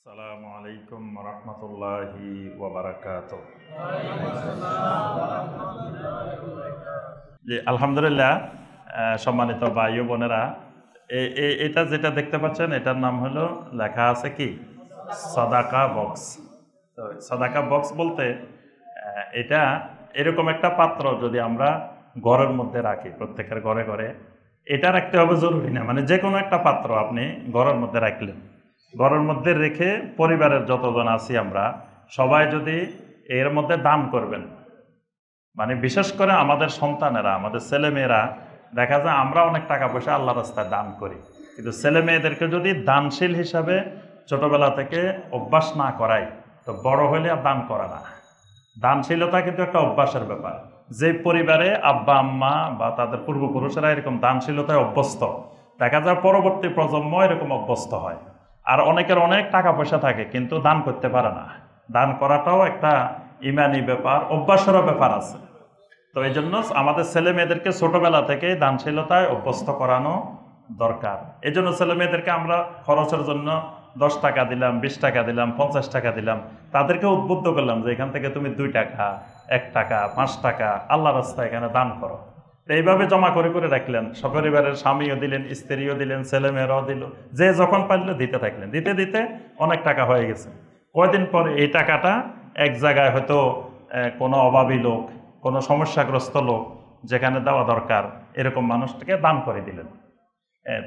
আসসালামু আলাইকুম রহমতুল্লাহি ওবরাকাত জি আলহামদুলিল্লাহ সম্মানিত ভাই বোনেরা এটা যেটা দেখতে পাচ্ছেন এটার নাম হলো লেখা আছে কি সাদাকা বক্স তো সাদাকা বক্স বলতে এটা এরকম একটা পাত্র যদি আমরা ঘরের মধ্যে রাখি প্রত্যেকের ঘরে ঘরে এটা রাখতে হবে জরুরি না মানে যে কোনো একটা পাত্র আপনি ঘরের মধ্যে রাখলেন ঘরের মধ্যে রেখে পরিবারের যতজন আছি আমরা সবাই যদি এর মধ্যে দান করবেন মানে বিশেষ করে আমাদের সন্তানেরা আমাদের ছেলেমেয়েরা দেখা যায় আমরা অনেক টাকা পয়সা আল্লাহ রাস্তায় দান করি কিন্তু ছেলে মেয়েদেরকে যদি দানশীল হিসাবে ছোটবেলা থেকে অভ্যাস না করাই তো বড় হলে আর দান করে না দানশীলতা কিন্তু একটা অভ্যাসের ব্যাপার যে পরিবারে আব্বা আম্মা বা তাদের পূর্বপুরুষেরা এরকম দানশীলতায় অভ্যস্ত দেখা যায় পরবর্তী প্রজন্ম এরকম অভ্যস্ত হয় আর অনেকের অনেক টাকা পয়সা থাকে কিন্তু দান করতে পারে না দান করাটাও একটা ইমানি ব্যাপার অভ্যাসেরও ব্যাপার আছে তো এই জন্য আমাদের ছেলে মেয়েদেরকে ছোটোবেলা থেকে দানশীলতায় অভ্যস্ত করানো দরকার এই জন্য ছেলে মেয়েদেরকে আমরা খরচের জন্য দশ টাকা দিলাম বিশ টাকা দিলাম পঞ্চাশ টাকা দিলাম তাদেরকে উদ্বুদ্ধ করলাম যে এখান থেকে তুমি দুই টাকা এক টাকা পাঁচ টাকা আল্লাহ রাস্তায় এখানে দান করো এইভাবে জমা করে করে রাখলেন সপরিবারের স্বামীও দিলেন স্ত্রীও দিলেন ছেলেমেয়েরাও দিল যে যখন পারলো দিতে থাকলেন দিতে দিতে অনেক টাকা হয়ে গেছে কয়দিন পরে এই টাকাটা এক জায়গায় হয়তো কোনো অভাবী লোক কোনো সমস্যাগ্রস্ত লোক যেখানে দেওয়া দরকার এরকম মানুষটাকে দান করে দিলেন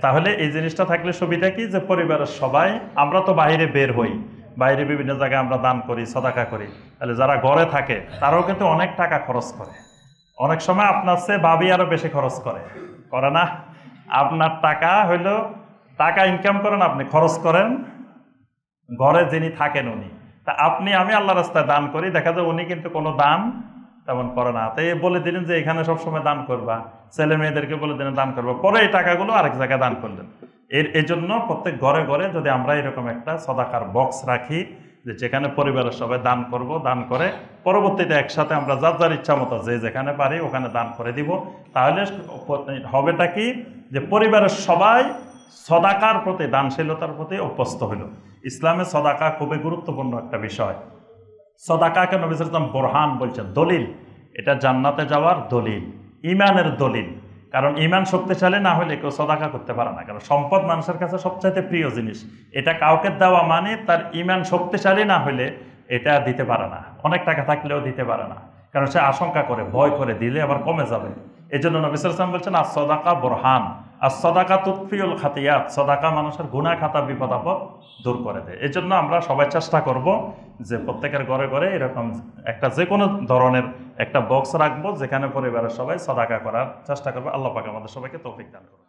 তাহলে এই জিনিসটা থাকলে সুবিধা কি যে পরিবারের সবাই আমরা তো বাইরে বের হই বাইরে বিভিন্ন জায়গায় আমরা দান করি সদাকা করি তাহলে যারা ঘরে থাকে তারাও কিন্তু অনেক টাকা খরচ করে অনেক সময় আপনার চেয়ে ভাবি আরও বেশি খরচ করে করে না আপনার টাকা হইলো টাকা ইনকাম করেন আপনি খরচ করেন ঘরে যিনি থাকেন উনি তা আপনি আমি আল্লাহ রাস্তায় দান করি দেখা যায় উনি কিন্তু কোনো দান তেমন করে না তাই বলে দিলেন যে এখানে সবসময় দান করবা ছেলে মেয়েদেরকে বলে দিলেন দান করবা পরে এই টাকাগুলো আরেক জায়গায় দান করলেন এর এজন্য প্রত্যেক ঘরে ঘরে যদি আমরা এরকম একটা সদাকার বক্স রাখি যে যেখানে পরিবারের সবাই দান করব দান করে পরবর্তীতে একসাথে আমরা যার যার ইচ্ছা মতো যে যেখানে পারি ওখানে দান করে দিব তাহলে হবেটা কি যে পরিবারের সবাই সদাকার প্রতি দানশীলতার প্রতি অভ্যস্ত হইল ইসলামে সদাকা খুবই গুরুত্বপূর্ণ একটা বিষয় সদাকাকে নবী সালাম বোরহান বলছেন দলিল এটা জান্নাতে যাওয়ার দলিল ইমানের দলিল কারণ ইমান শক্তিশালী না হলে কেউ সদাকা করতে পারে না কারণ সম্পদ মানুষের কাছে সবচাইতে প্রিয় জিনিস এটা কাউকে দেওয়া মানে তার ইমান শক্তিশালী না হলে এটা দিতে পারে না অনেক টাকা থাকলেও দিতে পারে না কারণ সে আশঙ্কা করে ভয় করে দিলে আবার কমে যাবে এই জন্য নবিসাম বলছেন আর সদাকা বোরহান আর সদাকা তুৎফিউল খাতিয়াত সদাকা মানুষের গুণা খাতা বিপদ আপদ দূর করে দেয় এই জন্য আমরা সবাই চেষ্টা করব যে প্রত্যেকের ঘরে ঘরে এরকম একটা যে কোনো ধরনের একটা বক্স রাখবো যেখানে পরিবারের সবাই সদাকা করার চেষ্টা করবো আল্লাহ পাকে আমাদের সবাইকে তৌফিক দান করবো